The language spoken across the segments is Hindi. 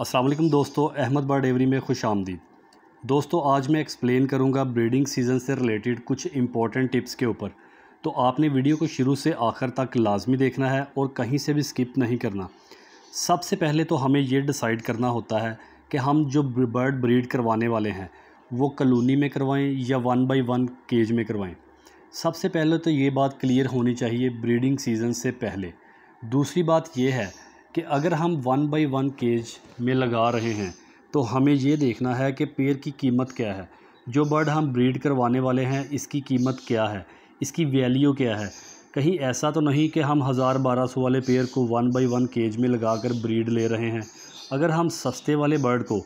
असलम दोस्तों अहमद बाडेवरी में खुश आमदी दोस्तों आज मैं एक्सप्लेन करूंगा ब्रीडिंग सीज़न से रिलेटेड कुछ इंपॉर्टेंट टिप्स के ऊपर तो आपने वीडियो को शुरू से आखिर तक लाजमी देखना है और कहीं से भी स्किप नहीं करना सबसे पहले तो हमें ये डिसाइड करना होता है कि हम जो बर्ड ब्रीड करवाने वाले हैं वो कलोनी में करवाएँ या वन बाई वन केज में करवाएँ सबसे पहले तो ये बात क्लियर होनी चाहिए ब्रीडिंग सीज़न से पहले दूसरी बात यह है कि अगर हम वन बाई वन केज में लगा रहे हैं तो हमें ये देखना है कि पेड़ की कीमत क्या है जो बर्ड हम ब्रीड करवाने वाले हैं इसकी कीमत क्या है इसकी वैल्यू क्या है कहीं ऐसा तो नहीं कि हम हज़ार बारह सौ वाले पेड़ को वन बाई वन केज में लगा कर ब्रीड ले रहे हैं अगर हम सस्ते वाले बर्ड को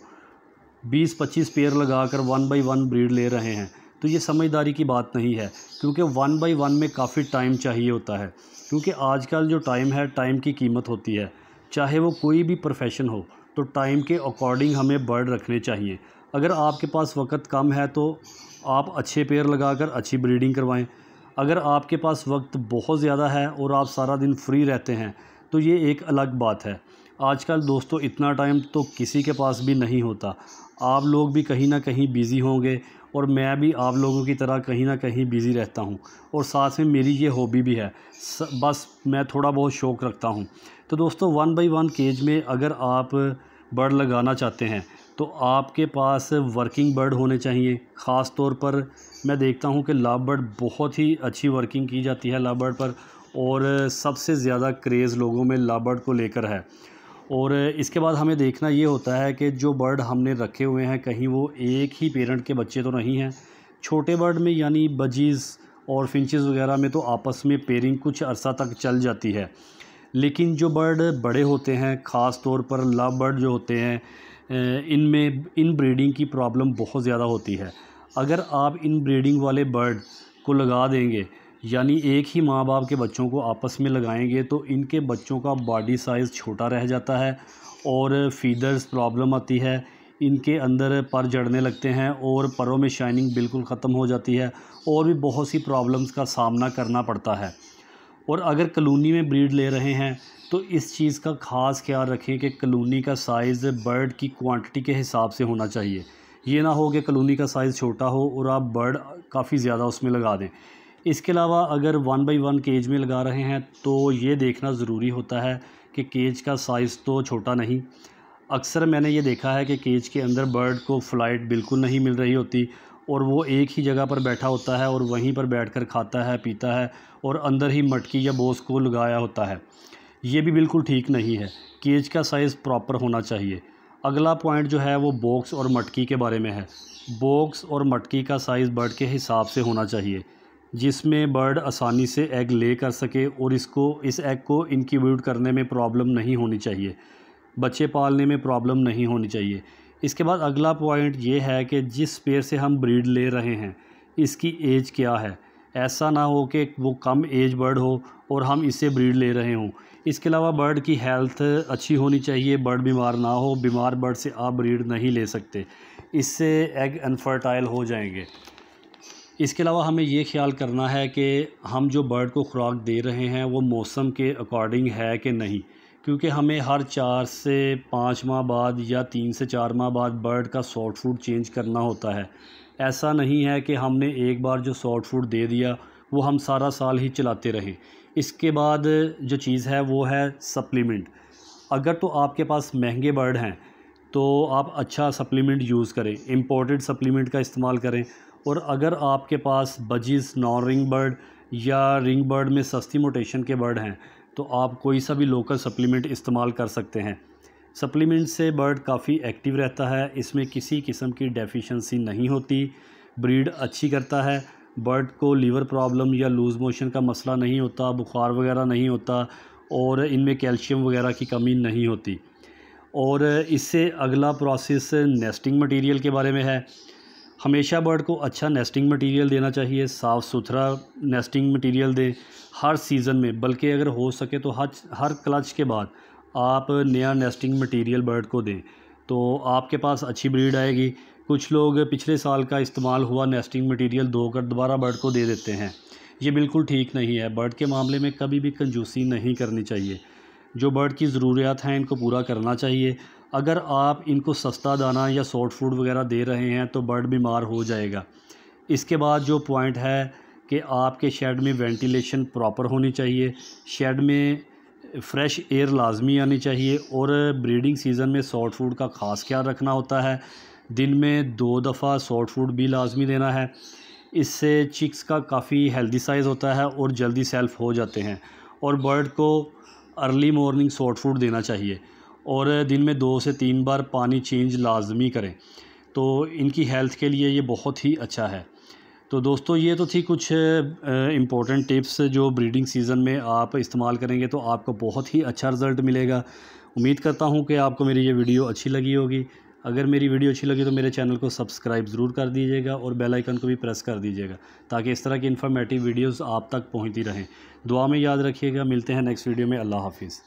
बीस पच्चीस पेड़ लगा कर वन बाई वन ब्रीड ले रहे हैं तो ये समझदारी की बात नहीं है क्योंकि वन बाई वन में काफ़ी टाइम चाहिए होता है क्योंकि आजकल जो टाइम है टाइम की कीमत होती है चाहे वो कोई भी प्रोफेशन हो तो टाइम के अकॉर्डिंग हमें बर्ड रखने चाहिए अगर आपके पास वक्त कम है तो आप अच्छे पेड़ लगाकर अच्छी ब्रीडिंग करवाएं अगर आपके पास वक्त बहुत ज़्यादा है और आप सारा दिन फ्री रहते हैं तो ये एक अलग बात है आजकल दोस्तों इतना टाइम तो किसी के पास भी नहीं होता आप लोग भी कहीं ना कहीं बिज़ी होंगे और मैं भी आप लोगों की तरह कहीं ना कहीं बिज़ी रहता हूँ और साथ में मेरी ये हॉबी भी है बस मैं थोड़ा बहुत शौक़ रखता हूँ तो दोस्तों वन बाई वन केज में अगर आप बर्ड लगाना चाहते हैं तो आपके पास वर्किंग बर्ड होने चाहिए ख़ास तौर पर मैं देखता हूँ कि लाभ बर्ड बहुत ही अच्छी वर्किंग की जाती है लाभ बर्ड पर और सबसे ज़्यादा क्रेज़ लोगों में लाभ बर्ड को लेकर है और इसके बाद हमें देखना ये होता है कि जो बर्ड हमने रखे हुए हैं कहीं वो एक ही पेरेंट के बच्चे तो नहीं हैं छोटे बर्ड में यानी बजीज़ और फिंचज़ वगैरह में तो आपस में पेयरिंग कुछ अरसा तक चल जाती है लेकिन जो बर्ड बड़े होते हैं ख़ास तौर पर लव बर्ड जो होते हैं इनमें इन ब्रीडिंग की प्रॉब्लम बहुत ज़्यादा होती है अगर आप इन ब्रीडिंग वाले बर्ड को लगा देंगे यानी एक ही माँ बाप के बच्चों को आपस में लगाएंगे तो इनके बच्चों का बॉडी साइज़ छोटा रह जाता है और फीदर्स प्रॉब्लम आती है इनके अंदर पर जड़ने लगते हैं और परों में शाइनिंग बिल्कुल ख़त्म हो जाती है और भी बहुत सी प्रॉब्लम्स का सामना करना पड़ता है और अगर कलोनी में ब्रीड ले रहे हैं तो इस चीज़ का ख़ास ख्याल रखें कि कलोनी का साइज़ बर्ड की क्वांटिटी के हिसाब से होना चाहिए ये ना हो कि कलोनी का साइज़ छोटा हो और आप बर्ड काफ़ी ज़्यादा उसमें लगा दें इसके अलावा अगर वन बाई वन केज में लगा रहे हैं तो ये देखना ज़रूरी होता है कि केज का साइज़ तो छोटा नहीं अक्सर मैंने ये देखा है कि केज के अंदर बर्ड को फ्लाइट बिल्कुल नहीं मिल रही होती और वो एक ही जगह पर बैठा होता है और वहीं पर बैठकर खाता है पीता है और अंदर ही मटकी या बोस को लगाया होता है ये भी बिल्कुल ठीक नहीं है केज का साइज़ प्रॉपर होना चाहिए अगला पॉइंट जो है वो बॉक्स और मटकी के बारे में है बॉक्स और मटकी का साइज़ बर्ड के हिसाब से होना चाहिए जिसमें बर्ड आसानी से एग ले कर सके और इसको इस एग को इनक्यूब्यूट करने में प्रॉब्लम नहीं होनी चाहिए बच्चे पालने में प्रॉब्लम नहीं होनी चाहिए इसके बाद अगला पॉइंट ये है कि जिस पेड़ से हम ब्रीड ले रहे हैं इसकी एज क्या है ऐसा ना हो कि वो कम एज बर्ड हो और हम इसे ब्रीड ले रहे हों इसके अलावा बर्ड की हेल्थ अच्छी होनी चाहिए बर्ड बीमार ना हो बीमार बर्ड से आप ब्रीड नहीं ले सकते इससे एग अनफर्टाइल हो जाएंगे इसके अलावा हमें ये ख्याल करना है कि हम जो बर्ड को खुराक दे रहे हैं वो मौसम के अकॉर्डिंग है कि नहीं क्योंकि हमें हर चार से पाँच माह बाद या तीन से चार माह बाद बर्ड का सॉफ्ट फूड चेंज करना होता है ऐसा नहीं है कि हमने एक बार जो सॉफ्ट फूड दे दिया वो हम सारा साल ही चलाते रहें इसके बाद जो चीज़ है वो है सप्लीमेंट अगर तो आपके पास महंगे बर्ड हैं तो आप अच्छा सप्लीमेंट यूज़ करें इम्पोर्टेड सप्लीमेंट का इस्तेमाल करें और अगर आपके पास बजीज नॉन रिंग बर्ड या रिंग बर्ड में सस्ती मोटेशन के बर्ड हैं तो आप कोई सा भी लोकल सप्लीमेंट इस्तेमाल कर सकते हैं सप्लीमेंट से बर्ड काफ़ी एक्टिव रहता है इसमें किसी किस्म की डेफिशिएंसी नहीं होती ब्रीड अच्छी करता है बर्ड को लीवर प्रॉब्लम या लूज़ मोशन का मसला नहीं होता बुखार वगैरह नहीं होता और इनमें कैल्शियम वगैरह की कमी नहीं होती और इससे अगला प्रोसेस नेस्टिंग मटेरियल के बारे में है हमेशा बर्ड को अच्छा नेस्टिंग मटेरियल देना चाहिए साफ़ सुथरा नेस्टिंग मटेरियल दें हर सीज़न में बल्कि अगर हो सके तो हर हर क्लच के बाद आप नया नेस्टिंग मटेरियल बर्ड को दें तो आपके पास अच्छी ब्रीड आएगी कुछ लोग पिछले साल का इस्तेमाल हुआ नेस्टिंग मटेरियल धोकर दोबारा बर्ड को दे देते हैं ये बिल्कुल ठीक नहीं है बर्ड के मामले में कभी भी कंजूसी नहीं करनी चाहिए जो बर्ड की ज़रूरियात हैं इनको पूरा करना चाहिए अगर आप इनको सस्ता दाना या सॉफ्ट फूड वगैरह दे रहे हैं तो बर्ड बीमार हो जाएगा इसके बाद जो पॉइंट है कि आपके शेड में वेंटिलेशन प्रॉपर होनी चाहिए शेड में फ़्रेश एयर लाजमी आनी चाहिए और ब्रीडिंग सीज़न में सॉफ्ट फूड का ख़ास ख्याल रखना होता है दिन में दो दफ़ा सॉफ्ट फूड भी लाजमी देना है इससे चिक्स का काफ़ी हेल्दी साइज़ होता है और जल्दी सेल्फ हो जाते हैं और बर्ड को अर्ली मॉर्निंग सॉफ्ट फूड देना चाहिए और दिन में दो से तीन बार पानी चेंज लाजमी करें तो इनकी हेल्थ के लिए ये बहुत ही अच्छा है तो दोस्तों ये तो थी कुछ इम्पोर्टेंट टिप्स जो ब्रीडिंग सीज़न में आप इस्तेमाल करेंगे तो आपको बहुत ही अच्छा रिज़ल्ट मिलेगा उम्मीद करता हूँ कि आपको मेरी ये वीडियो अच्छी लगी होगी अगर मेरी वीडियो अच्छी लगी तो मेरे चैनल को सब्सक्राइब ज़रूर कर दीजिएगा और बेल आइकन को भी प्रेस कर दीजिएगा ताकि इस तरह की इन्फॉर्मेटिव वीडियोस आप तक पहुंचती रहें दुआ में याद रखिएगा मिलते हैं नेक्स्ट वीडियो में अल्लाह हाफिज़